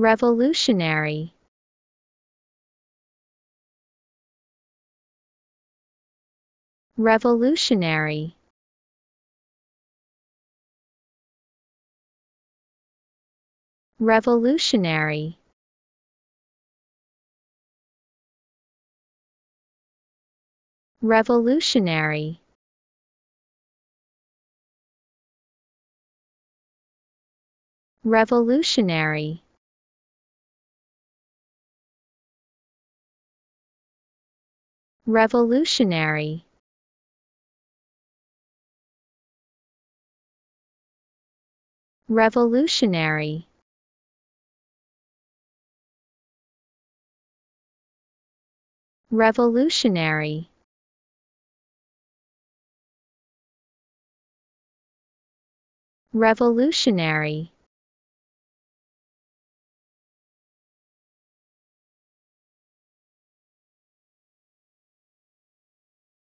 Revolutionary Revolutionary Revolutionary Revolutionary Revolutionary Revolutionary Revolutionary Revolutionary Revolutionary